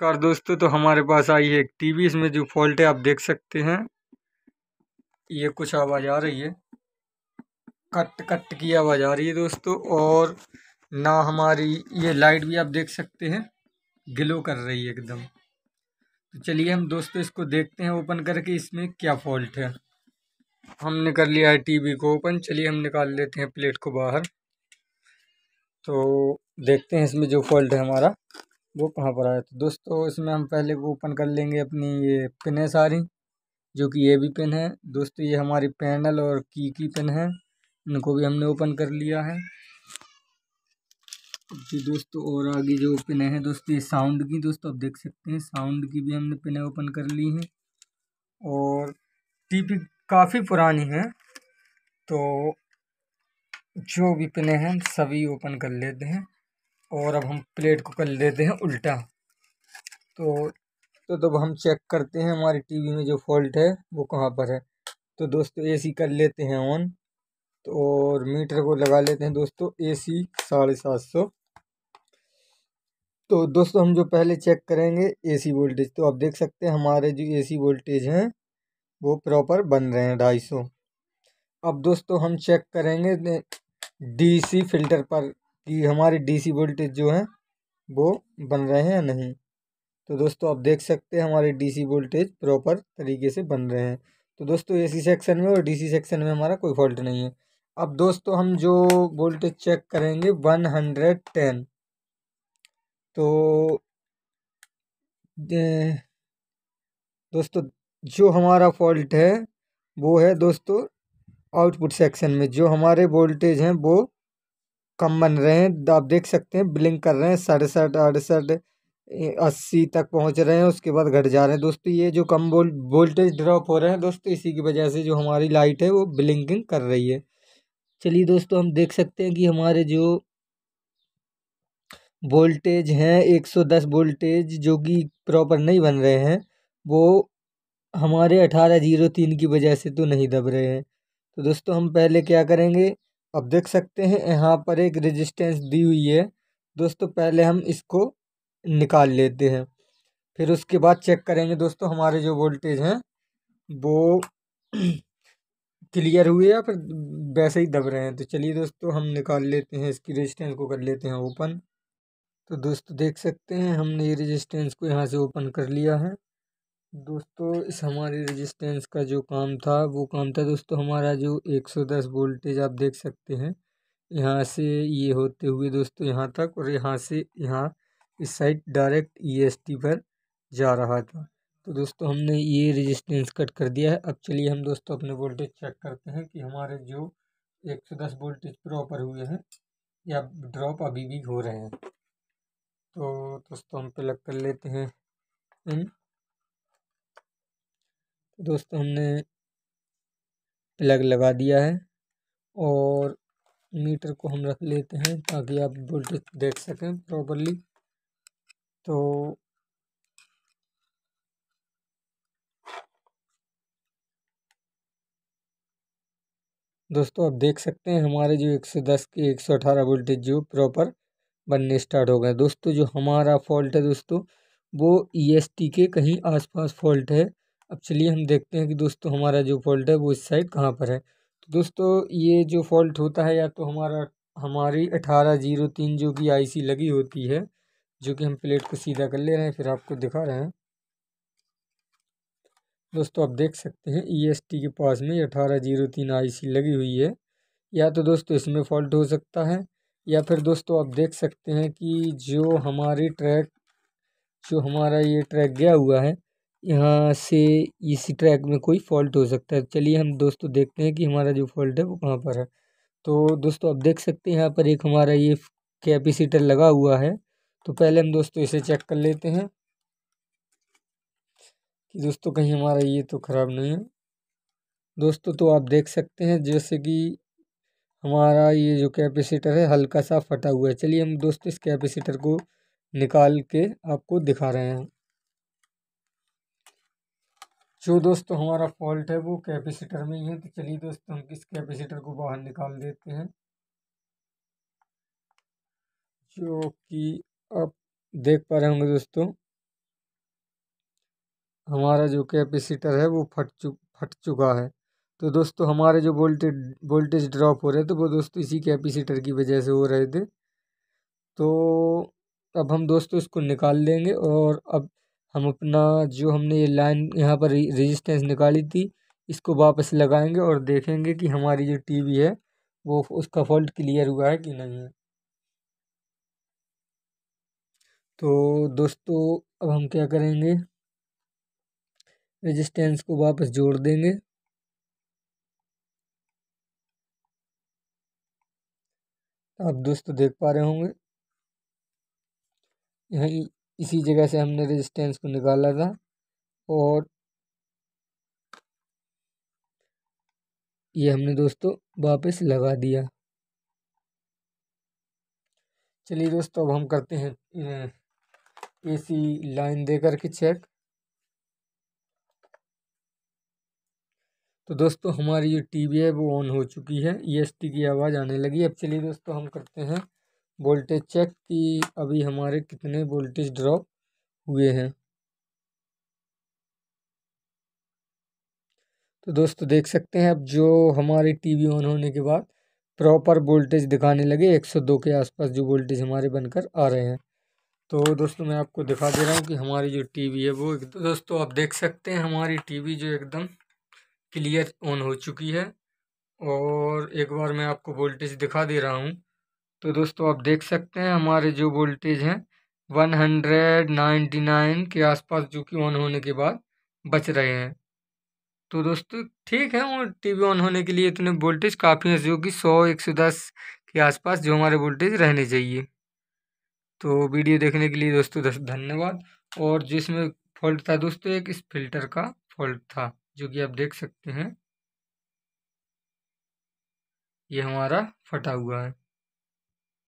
car दोस्तों तो हमारे पास आई है एक टीवी इसमें जो फॉल्ट है आप देख सकते हैं ये कुछ आवाज़ आ रही है कट कट की आवाज़ आ रही है दोस्तों और ना हमारी ये लाइट भी आप देख सकते हैं ग्लो कर रही है एकदम तो चलिए हम दोस्तों इसको देखते हैं ओपन करके इसमें क्या फॉल्ट है हमने कर लिया है टीवी को ओपन चलिए हम निकाल लेते हैं प्लेट को बाहर तो देखते हैं इसमें जो फॉल्ट है हमारा वो कहाँ पर आया तो दोस्तों इसमें हम पहले वो ओपन कर लेंगे अपनी ये पिन है सारी जो कि ये भी पिन है दोस्तों ये हमारी पैनल और की की पिन है इनको भी हमने ओपन कर लिया है जी दोस्तों और आगे जो पिन है दोस्तों ये साउंड की दोस्तों आप देख सकते हैं साउंड की भी हमने पिनें ओपन कर ली हैं और टीपी काफ़ी पुरानी है तो जो भी पिने हैं सभी ओपन कर लेते हैं और अब हम प्लेट को कर लेते हैं उल्टा तो तो तब हम चेक करते हैं हमारी टीवी में जो फॉल्ट है वो कहाँ पर है तो दोस्तों एसी कर लेते हैं ऑन तो और मीटर को लगा लेते हैं दोस्तों एसी साढ़े सात सौ तो दोस्तों हम जो पहले चेक करेंगे एसी वोल्टेज तो आप देख सकते हैं हमारे जो एसी वोल्टेज हैं वो प्रॉपर बन रहे हैं ढाई सौ अब दोस्तों हम चेक करेंगे डी फिल्टर पर कि हमारे डीसी वोल्टेज जो हैं वो बन रहे हैं या नहीं तो दोस्तों आप देख सकते हैं हमारे डीसी वोल्टेज प्रॉपर तरीके से बन रहे हैं तो दोस्तों एसी सेक्शन में और डीसी सेक्शन में हमारा कोई फॉल्ट नहीं है अब दोस्तों हम जो वोल्टेज चेक करेंगे वन हंड्रेड टेन तो दोस्तों जो हमारा फॉल्ट है वो है दोस्तों आउटपुट सेक्शन में जो हमारे वोल्टेज हैं वो कम बन रहे हैं आप देख सकते हैं ब्लिंक कर रहे हैं सड़सठ अड़सठ अस्सी तक पहुंच रहे हैं उसके बाद घट जा रहे हैं दोस्तों ये जो कम वोल्ट वोल्टेज ड्रॉप हो रहे हैं दोस्तों इसी की वजह से जो हमारी लाइट है वो ब्लिंकिंग कर रही है चलिए दोस्तों हम देख सकते हैं कि हमारे जो वोल्टेज हैं एक सौ दस वोल्टेज जो कि प्रॉपर नहीं बन रहे हैं वो हमारे अठारह जीरो तीन की वजह से तो नहीं दब रहे हैं तो दोस्तों हम पहले क्या करेंगे अब देख सकते हैं यहाँ पर एक रेजिस्टेंस दी हुई है दोस्तों पहले हम इसको निकाल लेते हैं फिर उसके बाद चेक करेंगे दोस्तों हमारे जो वोल्टेज हैं वो क्लियर हुए या फिर वैसे ही दब रहे हैं तो चलिए दोस्तों हम निकाल लेते हैं इसकी रेजिस्टेंस को कर लेते हैं ओपन तो दोस्तों देख सकते हैं हमने ये रेजिस्टेंस को यहाँ से ओपन कर लिया है दोस्तों इस हमारे रेजिस्टेंस का जो काम था वो काम था दोस्तों हमारा जो 110 वोल्टेज आप देख सकते हैं यहाँ से ये होते हुए दोस्तों यहाँ तक और यहाँ से यहाँ इस साइड डायरेक्ट ई पर जा रहा था तो दोस्तों हमने ये रेजिस्टेंस कट कर दिया है अब चलिए हम दोस्तों अपने वोल्टेज चेक करते हैं कि हमारे जो 110 वोल्टेज प्रॉपर हुए हैं या ड्रॉप अभी भी हो रहे हैं तो दोस्तों हम प्लग कर लेते हैं इन दोस्तों हमने प्लग लगा दिया है और मीटर को हम रख लेते हैं ताकि आप वोल्टेज देख सकें प्रॉपरली तो दोस्तों आप देख सकते हैं हमारे जो 110 के 118 वोल्टेज जो प्रॉपर बनने स्टार्ट हो गए दोस्तों जो हमारा फॉल्ट है दोस्तों वो ई e के कहीं आसपास फॉल्ट है अब चलिए हम देखते हैं कि दोस्तों हमारा जो फॉल्ट है वो इस साइड कहाँ पर है तो दोस्तों ये जो फॉल्ट होता है या तो हमारा हमारी अठारह जीरो तीन जो कि आईसी लगी होती है जो कि हम प्लेट को सीधा कर ले रहे हैं फिर आपको दिखा रहे हैं दोस्तों आप देख सकते हैं ई एस टी के पास में अठारह जीरो तीन आई सी लगी हुई है या तो दोस्तों इसमें फॉल्ट हो सकता है या फिर दोस्तों आप देख सकते हैं कि जो हमारी ट्रैक जो हमारा ये ट्रैक गया हुआ है यहाँ से इसी ट्रैक में कोई फॉल्ट हो सकता है चलिए हम दोस्तों देखते हैं कि हमारा जो फॉल्ट है वो कहाँ पर है तो दोस्तों आप देख सकते हैं यहाँ पर एक हमारा ये कैपेसिटर लगा हुआ है तो पहले हम दोस्तों इसे चेक कर लेते हैं कि दोस्तों कहीं हमारा ये तो ख़राब नहीं है दोस्तों तो आप देख सकते हैं जैसे कि हमारा ये जो कैपेसिटर है हल्का सा फटा हुआ है चलिए हम दोस्तों इस कैपेसिटर को निकाल के आपको दिखा रहे हैं जो दोस्तों हमारा फॉल्ट है वो कैपेसिटर में ही है तो चलिए दोस्तों हम किस कैपेसिटर को बाहर निकाल देते हैं जो कि आप देख पा रहे होंगे दोस्तों हमारा जो कैपेसिटर है वो फट चुक फट चुका है तो दोस्तों हमारे जो वोल्टेज वोल्टेज ड्रॉप हो रहे थे तो वो दोस्तों इसी कैपेसिटर की वजह से हो रहे थे तो अब हम दोस्तों इसको निकाल लेंगे और अब हम अपना जो हमने ये लाइन यहाँ पर रेजिस्टेंस निकाली थी इसको वापस लगाएंगे और देखेंगे कि हमारी जो टीवी है वो उसका फॉल्ट क्लियर हुआ है कि नहीं है तो दोस्तों अब हम क्या करेंगे रेजिस्टेंस को वापस जोड़ देंगे आप दोस्तों देख पा रहे होंगे यही इसी जगह से हमने रेजिस्टेंस को निकाला था और ये हमने दोस्तों वापस लगा दिया चलिए दोस्तों अब हम करते हैं एसी लाइन दे करके चेक तो दोस्तों हमारी जो टीवी है वो ऑन हो चुकी है ईएसटी e की आवाज़ आने लगी अब चलिए दोस्तों हम करते हैं वोल्टेज चेक कि अभी हमारे कितने वोल्टेज ड्रॉप हुए हैं तो दोस्तों देख सकते हैं अब जो हमारी टीवी ऑन होने के बाद प्रॉपर वोल्टेज दिखाने लगे 102 के आसपास जो वोल्टेज हमारे बनकर आ रहे हैं तो दोस्तों मैं आपको दिखा दे रहा हूँ कि हमारी जो टीवी है वो दोस्तों आप देख सकते हैं हमारी टीवी जो एकदम क्लियर ऑन हो चुकी है और एक बार मैं आपको वोल्टेज दिखा दे रहा हूँ तो दोस्तों आप देख सकते हैं हमारे जो वोल्टेज हैं 199 के आसपास जो कि ऑन होने के बाद बच रहे हैं तो दोस्तों ठीक है और टीवी ऑन होने के लिए इतने वोल्टेज काफ़ी हैं जो कि 100 दस के आसपास जो हमारे वोल्टेज रहने चाहिए तो वीडियो देखने के लिए दोस्तों धन्यवाद और जिसमें फॉल्ट था दोस्तों एक इस फिल्टर का फॉल्ट था जो कि आप देख सकते हैं ये हमारा फटा हुआ है